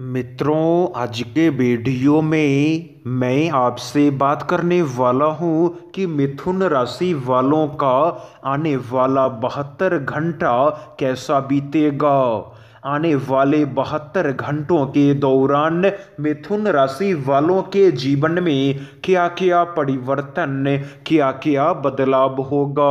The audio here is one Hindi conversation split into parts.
मित्रों आज के वीडियो में मैं आपसे बात करने वाला हूं कि मिथुन राशि वालों का आने वाला बहत्तर घंटा कैसा बीतेगा आने वाले बहत्तर घंटों के दौरान मिथुन राशि वालों के जीवन में क्या क्या परिवर्तन क्या क्या बदलाव होगा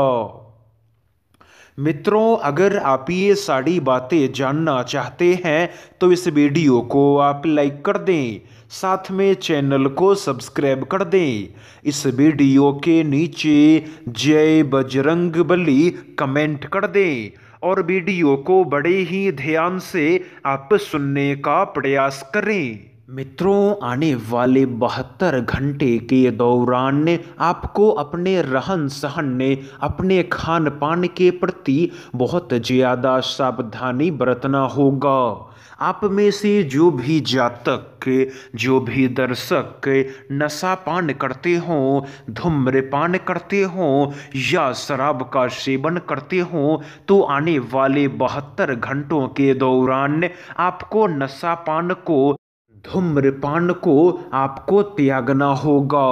मित्रों अगर आप ये सारी बातें जानना चाहते हैं तो इस वीडियो को आप लाइक कर दें साथ में चैनल को सब्सक्राइब कर दें इस वीडियो के नीचे जय बजरंग बली कमेंट कर दें और वीडियो को बड़े ही ध्यान से आप सुनने का प्रयास करें मित्रों आने वाले बहत्तर घंटे के दौरान आपको अपने रहन सहन ने अपने खान पान के प्रति बहुत ज़्यादा सावधानी बरतना होगा आप में से जो भी जातक जो भी दर्शक नशा पान करते हों धूम्रपान करते हों या शराब का सेवन करते हों तो आने वाले बहत्तर घंटों के दौरान आपको नशा पान को धूम्रपान को आपको त्यागना होगा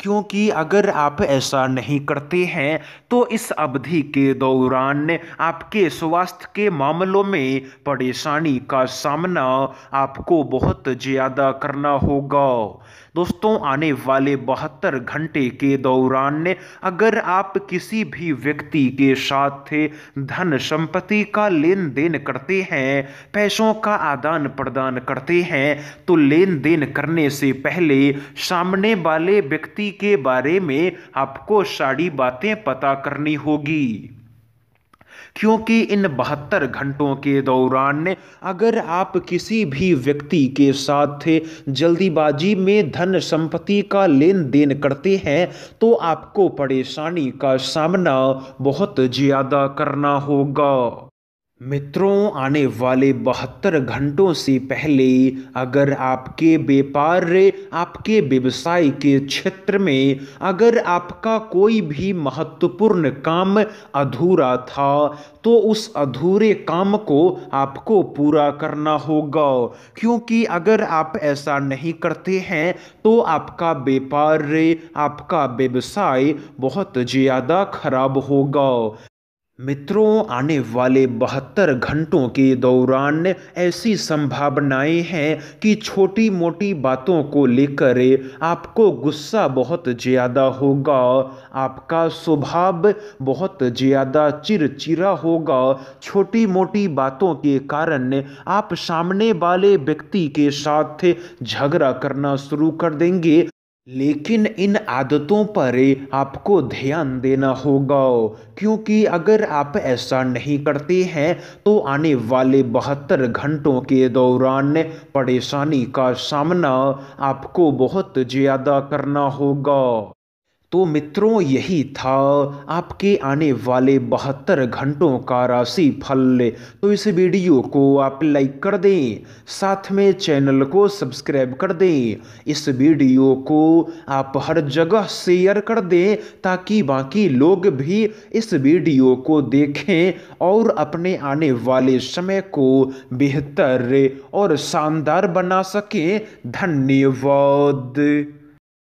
क्योंकि अगर आप ऐसा नहीं करते हैं तो इस अवधि के दौरान आपके स्वास्थ्य के मामलों में परेशानी का सामना आपको बहुत ज़्यादा करना होगा दोस्तों आने वाले बहत्तर घंटे के दौरान अगर आप किसी भी व्यक्ति के साथ थे धन संपत्ति का लेन देन करते हैं पैसों का आदान प्रदान करते हैं तो लेन देन करने से पहले सामने वाले व्यक्ति के बारे में आपको सारी बातें पता करनी होगी क्योंकि इन बहत्तर घंटों के दौरान अगर आप किसी भी व्यक्ति के साथ जल्दीबाजी में धन संपत्ति का लेन देन करते हैं तो आपको परेशानी का सामना बहुत ज़्यादा करना होगा मित्रों आने वाले बहत्तर घंटों से पहले अगर आपके व्यापार आपके व्यवसाय के क्षेत्र में अगर आपका कोई भी महत्वपूर्ण काम अधूरा था तो उस अधूरे काम को आपको पूरा करना होगा क्योंकि अगर आप ऐसा नहीं करते हैं तो आपका व्यापार आपका व्यवसाय बहुत ज़्यादा खराब होगा मित्रों आने वाले बहत्तर घंटों के दौरान ऐसी संभावनाएं हैं कि छोटी मोटी बातों को लेकर आपको गुस्सा बहुत ज़्यादा होगा आपका स्वभाव बहुत ज़्यादा चिरचिरा होगा छोटी मोटी बातों के कारण आप सामने वाले व्यक्ति के साथ झगड़ा करना शुरू कर देंगे लेकिन इन आदतों पर आपको ध्यान देना होगा क्योंकि अगर आप ऐसा नहीं करते हैं तो आने वाले बहत्तर घंटों के दौरान परेशानी का सामना आपको बहुत ज़्यादा करना होगा तो मित्रों यही था आपके आने वाले बहत्तर घंटों का राशि फल तो इस वीडियो को आप लाइक कर दें साथ में चैनल को सब्सक्राइब कर दें इस वीडियो को आप हर जगह शेयर कर दें ताकि बाकी लोग भी इस वीडियो को देखें और अपने आने वाले समय को बेहतर और शानदार बना सकें धन्यवाद